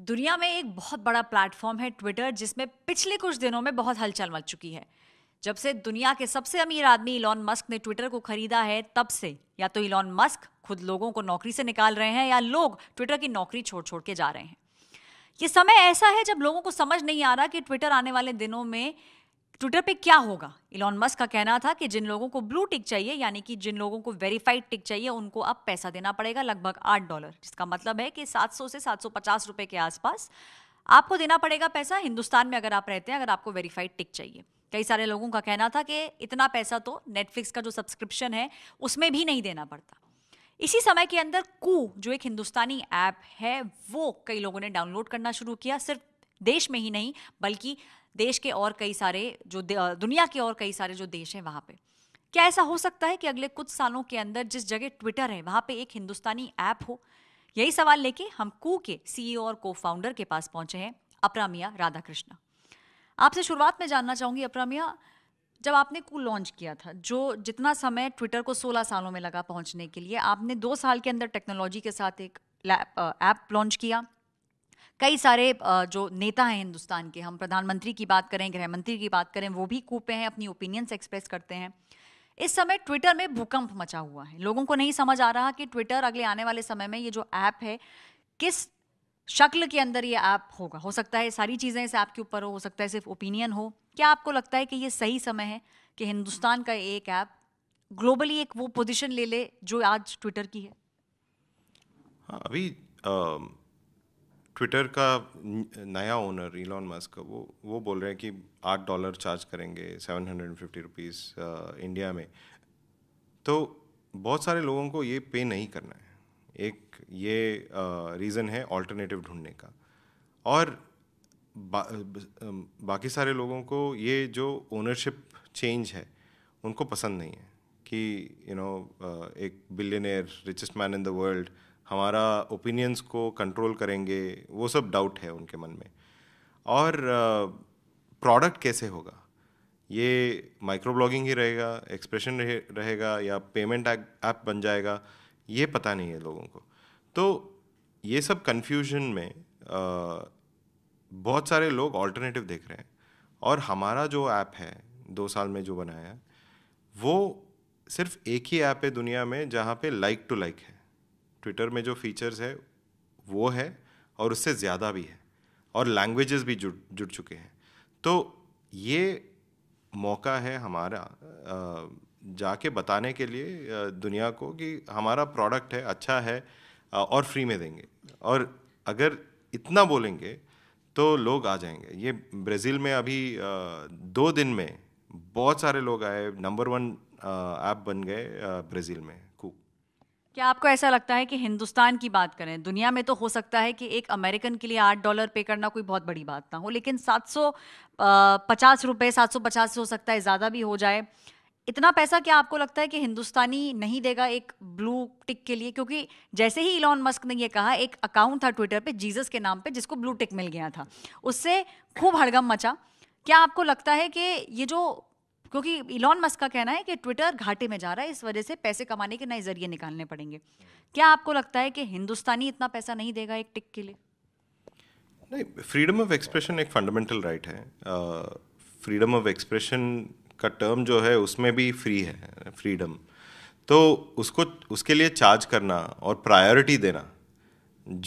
दुनिया में एक बहुत बड़ा प्लेटफॉर्म है ट्विटर जिसमें पिछले कुछ दिनों में बहुत हलचल मच चुकी है जब से दुनिया के सबसे अमीर आदमी इलॉन मस्क ने ट्विटर को खरीदा है तब से या तो इलॉन मस्क खुद लोगों को नौकरी से निकाल रहे हैं या लोग ट्विटर की नौकरी छोड़ छोड़ के जा रहे हैं ये समय ऐसा है जब लोगों को समझ नहीं आ रहा कि ट्विटर आने वाले दिनों में ट्विटर पे क्या होगा इलॉन मस्क का कहना था कि जिन लोगों को ब्लू टिक चाहिए यानी कि जिन लोगों को वेरीफाइड टिक चाहिए उनको अब पैसा देना पड़ेगा लगभग आठ डॉलर जिसका मतलब है कि 700 से 750 रुपए के आसपास आपको देना पड़ेगा पैसा हिंदुस्तान में अगर आप रहते हैं अगर आपको वेरीफाइड टिक चाहिए कई सारे लोगों का कहना था कि इतना पैसा तो नेटफ्लिक्स का जो सब्सक्रिप्शन है उसमें भी नहीं देना पड़ता इसी समय के अंदर कू जो एक हिंदुस्तानी ऐप है वो कई लोगों ने डाउनलोड करना शुरू किया सिर्फ देश में ही नहीं बल्कि देश के और कई सारे जो दुनिया के और कई सारे जो देश हैं वहाँ पे क्या ऐसा हो सकता है कि अगले कुछ सालों के अंदर जिस जगह ट्विटर है वहाँ पे एक हिंदुस्तानी ऐप हो यही सवाल लेके हम कू के सीईओ e और को फाउंडर के पास पहुंचे हैं अपरामिया राधाकृष्ण आपसे शुरुआत में जानना चाहूंगी अपरामिया जब आपने कू लॉन्च किया था जो जितना समय ट्विटर को 16 सालों में लगा पहुंचने के लिए आपने दो साल के अंदर टेक्नोलॉजी के साथ एक ऐप लॉन्च किया कई सारे जो नेता हैं हिंदुस्तान के हम प्रधानमंत्री की बात करें गृह मंत्री की बात करें वो भी कूपे हैं अपनी ओपिनियंस एक्सप्रेस करते हैं इस समय ट्विटर में भूकंप मचा हुआ है लोगों को नहीं समझ आ रहा कि ट्विटर अगले आने वाले समय में ये जो ऐप है किस शक्ल के अंदर ये ऐप होगा हो सकता है सारी चीज़ें इस ऐप के ऊपर हो हो सकता है सिर्फ ओपिनियन हो क्या आपको लगता है कि ये सही समय है कि हिंदुस्तान का एक ऐप ग्लोबली एक वो पोजीशन ले ले जो आज ट्विटर की है हाँ, अभी आ, ट्विटर का नया ओनर इलॉन मस्क वो वो बोल रहे हैं कि आठ डॉलर चार्ज करेंगे seven hundred and fifty rupees India में तो बहुत सारे लोगों को ये पे नहीं करना है एक ये रीज़न uh, है ऑल्टरनेटिव ढूंढने का और बा, um, बाकी सारे लोगों को ये जो ओनरशिप चेंज है उनको पसंद नहीं है कि you you know know, uh, एक billionaire richest man in the world हमारा ओपिनियंस को कंट्रोल करेंगे वो सब डाउट है उनके मन में और प्रोडक्ट कैसे होगा ये माइक्रो ब्लॉगिंग ही रहेगा एक्सप्रेशन रहे, रहेगा या पेमेंट ऐप बन जाएगा ये पता नहीं है लोगों को तो ये सब कन्फ्यूजन में आ, बहुत सारे लोग ऑल्टरनेटिव देख रहे हैं और हमारा जो ऐप है दो साल में जो बनाया है वो सिर्फ एक ही ऐप है दुनिया में जहाँ पे लाइक टू लाइक है ट्विटर में जो फीचर्स है वो है और उससे ज़्यादा भी है और लैंग्वेजेस भी जुड़ जुड़ चुके हैं तो ये मौका है हमारा जाके बताने के लिए दुनिया को कि हमारा प्रोडक्ट है अच्छा है और फ्री में देंगे और अगर इतना बोलेंगे तो लोग आ जाएंगे ये ब्राज़ील में अभी दो दिन में बहुत सारे लोग आए नंबर वन ऐप बन गए ब्राज़ील में कूक क्या आपको ऐसा लगता है कि हिंदुस्तान की बात करें दुनिया में तो हो सकता है कि एक अमेरिकन के लिए आठ डॉलर पे करना कोई बहुत बड़ी बात ना हो लेकिन सात सौ पचास रुपये सात सौ पचास हो सकता है ज़्यादा भी हो जाए इतना पैसा क्या आपको लगता है कि हिंदुस्तानी नहीं देगा एक ब्लू टिक के लिए क्योंकि जैसे ही इलॉन मस्क ने ये कहा एक अकाउंट था ट्विटर पे जीसस के नाम पे जिसको ब्लू टिक मिल गया था उससे खूब हड़गम मचा क्या आपको लगता है कि ये जो क्योंकि इलॉन मस्क का कहना है कि ट्विटर घाटे में जा रहा है इस वजह से पैसे कमाने के नए जरिए निकालने पड़ेंगे क्या आपको लगता है कि हिंदुस्तानी इतना पैसा नहीं देगा एक टिक के लिए नहीं फ्रीडम ऑफ एक्सप्रेशन एक फंडामेंटल राइट right है फ्रीडम ऑफ एक्सप्रेशन का टर्म जो है उसमें भी फ्री है फ्रीडम तो उसको उसके लिए चार्ज करना और प्रायोरिटी देना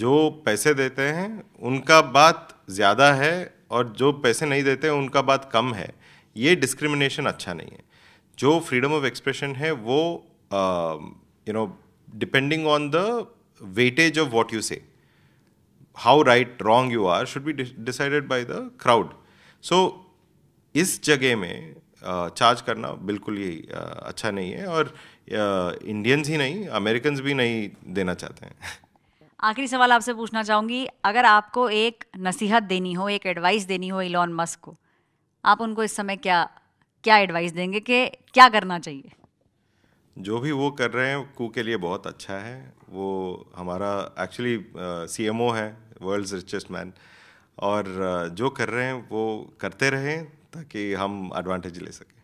जो पैसे देते हैं उनका बात ज़्यादा है और जो पैसे नहीं देते उनका बात कम है ये डिस्क्रिमिनेशन अच्छा नहीं है जो फ्रीडम ऑफ एक्सप्रेशन है वो you know depending on the weightage of what you say how right wrong you are should be decided by the crowd so इस जगह में चार्ज uh, करना बिल्कुल ही uh, अच्छा नहीं है और इंडियंस uh, ही नहीं अमेरिकन भी नहीं देना चाहते हैं आखिरी सवाल आपसे पूछना चाहूंगी अगर आपको एक नसीहत देनी हो एक एडवाइस देनी हो इलॉन मस्क को आप उनको इस समय क्या क्या एडवाइस देंगे कि क्या करना चाहिए जो भी वो कर रहे हैं कू के लिए बहुत अच्छा है वो हमारा एक्चुअली सी एम ओ है वर्ल्ड रिचेस्ट मैन और uh, जो कर रहे हैं वो करते रहें ताकि हम एडवांटेज ले सकें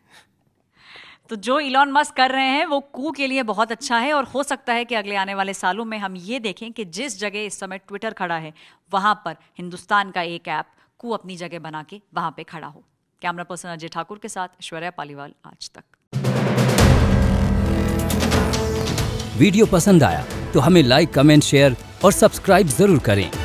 तो जो इलॉन मस्क कर रहे हैं वो कू के लिए बहुत अच्छा है और हो सकता है कि अगले आने वाले सालों में हम ये देखें कि जिस जगह इस समय ट्विटर खड़ा है वहाँ पर हिंदुस्तान का एक ऐप कू अपनी जगह बना के वहाँ पे खड़ा हो कैमरा पर्सन अजय ठाकुर के साथ ऐश्वर्या पालीवाल आज तक वीडियो पसंद आया तो हमें लाइक कमेंट शेयर और सब्सक्राइब जरूर करें